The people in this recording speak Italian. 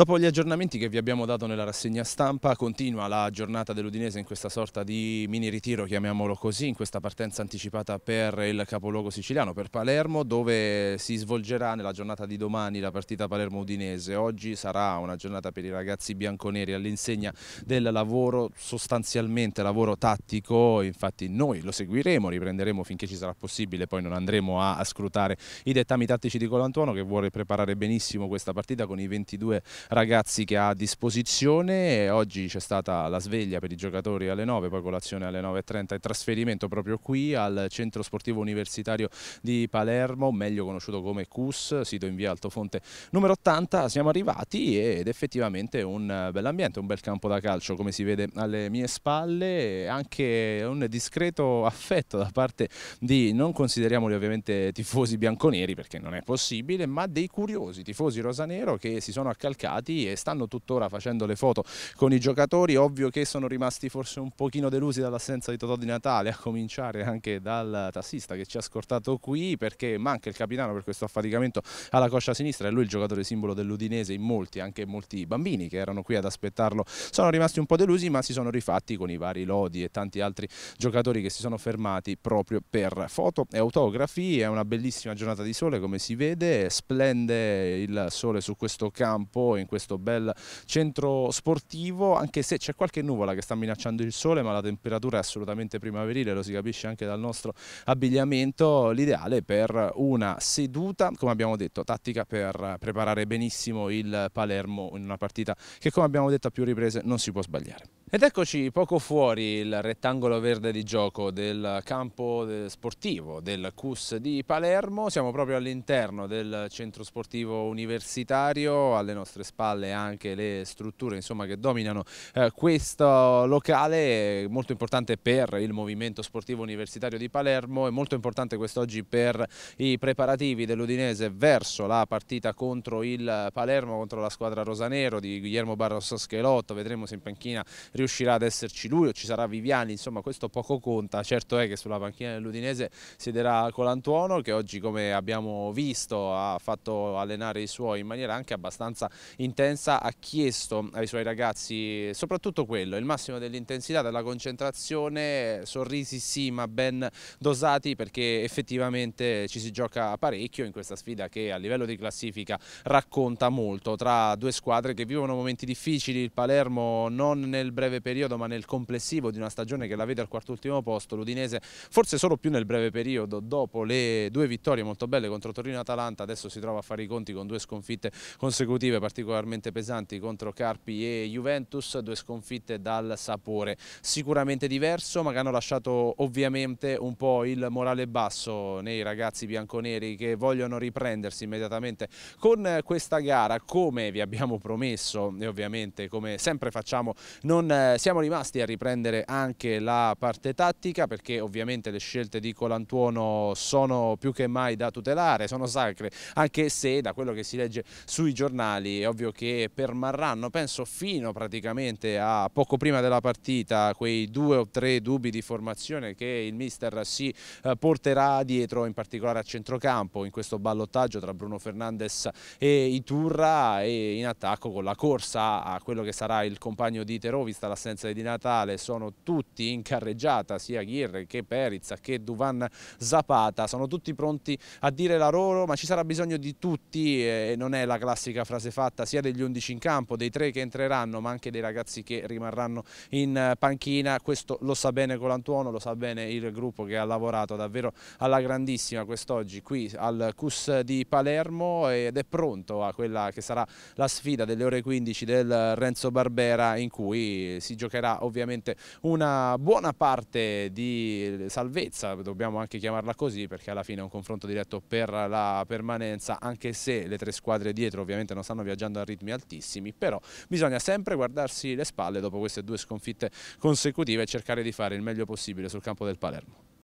Dopo gli aggiornamenti che vi abbiamo dato nella rassegna stampa, continua la giornata dell'Udinese in questa sorta di mini ritiro, chiamiamolo così, in questa partenza anticipata per il capoluogo siciliano, per Palermo, dove si svolgerà nella giornata di domani la partita Palermo-Udinese. Oggi sarà una giornata per i ragazzi bianconeri all'insegna del lavoro, sostanzialmente lavoro tattico, infatti noi lo seguiremo, riprenderemo finché ci sarà possibile, poi non andremo a, scrutare i dettami tattici di Colantuono che vuole preparare benissimo questa partita con i 22 ragazzi che ha a disposizione. Oggi c'è stata la sveglia per i giocatori alle 9, poi colazione alle 9.30 e trasferimento proprio qui al Centro Sportivo Universitario di Palermo, meglio conosciuto come CUS, sito in via Altofonte numero 80. Siamo arrivati ed effettivamente un bel ambiente, un bel campo da calcio come si vede alle mie spalle, anche un discreto affetto da parte di, non consideriamoli ovviamente tifosi bianconeri perché non è possibile, ma dei curiosi tifosi rosanero che si sono accalcati qualificati e stanno tuttora facendo le foto con i giocatori, ovvio che sono rimasti forse un pochino delusi dall'assenza di Totò di Natale, a cominciare anche dal tassista che ci ha scortato qui perché manca il capitano per questo affaticamento alla coscia sinistra e lui il giocatore simbolo dell'Udinese in molti, anche molti bambini che erano qui ad aspettarlo sono rimasti un po' delusi ma si sono rifatti con i vari Lodi e tanti altri giocatori che si sono fermati proprio per foto e autografi, è una bellissima giornata di sole come si vede, splende il sole su questo campo in questo bel centro sportivo, anche se c'è qualche nuvola che sta minacciando il sole, ma la temperatura è assolutamente primaverile, lo si capisce anche dal nostro abbigliamento, l'ideale per una seduta, come abbiamo detto, tattica per preparare benissimo il Palermo in una partita che come abbiamo detto a più riprese non si può sbagliare. Ed eccoci poco fuori il rettangolo verde di gioco del campo eh, sportivo del CUS di Palermo, siamo proprio all'interno del centro sportivo universitario, alle nostre spalle anche le strutture insomma, che dominano eh, questo locale, molto importante per il movimento sportivo universitario di Palermo e molto importante quest'oggi per i preparativi dell'Udinese verso la partita contro il Palermo, contro la squadra rosanero di Guillermo Barros Schelotto, vedremo se in panchina riuscirà ad esserci lui o ci sarà Viviani, insomma questo poco conta, certo è che sulla panchina dell'Udinese siederà Colantuono che oggi come abbiamo visto ha fatto allenare i suoi in maniera anche abbastanza intensa, ha chiesto ai suoi ragazzi soprattutto quello, il massimo dell'intensità, della concentrazione, sorrisi sì ma ben dosati perché effettivamente ci si gioca parecchio in questa sfida che a livello di classifica racconta molto tra due squadre che vivono momenti difficili, il Palermo non nel breve breve periodo ma nel complessivo di una stagione che la vede al quarto ultimo posto l'Udinese forse solo più nel breve periodo dopo le due vittorie molto belle contro Torino e Atalanta adesso si trova a fare i conti con due sconfitte consecutive particolarmente pesanti contro Carpi e Juventus due sconfitte dal sapore sicuramente diverso ma che hanno lasciato ovviamente un po' il morale basso nei ragazzi bianconeri che vogliono riprendersi immediatamente con questa gara come vi abbiamo promesso e ovviamente come sempre facciamo non eh, siamo rimasti a riprendere anche la parte tattica perché ovviamente le scelte di Colantuono sono più che mai da tutelare, sono sacre, anche se da quello che si legge sui giornali è ovvio che permarranno, penso fino praticamente a poco prima della partita, quei due o tre dubbi di formazione che il mister si eh, porterà dietro in particolare a centrocampo in questo ballottaggio tra Bruno Fernandes e Iturra e in attacco con la corsa a quello che sarà il compagno di Terovi, l'assenza di Natale sono tutti in carreggiata, sia Ghirre che Perizza che Duvan Zapata, sono tutti pronti a dire la loro, ma ci sarà bisogno di tutti e non è la classica frase fatta sia degli 11 in campo, dei tre che entreranno, ma anche dei ragazzi che rimarranno in panchina, questo lo sa bene Colantuono, lo sa bene il gruppo che ha lavorato davvero alla grandissima quest'oggi qui al CUS di Palermo ed è pronto a quella che sarà la sfida delle ore 15 del Renzo Barbera in cui si giocherà ovviamente una buona parte di salvezza, dobbiamo anche chiamarla così perché alla fine è un confronto diretto per la permanenza anche se le tre squadre dietro ovviamente non stanno viaggiando a ritmi altissimi, però bisogna sempre guardarsi le spalle dopo queste due sconfitte consecutive e cercare di fare il meglio possibile sul campo del Palermo.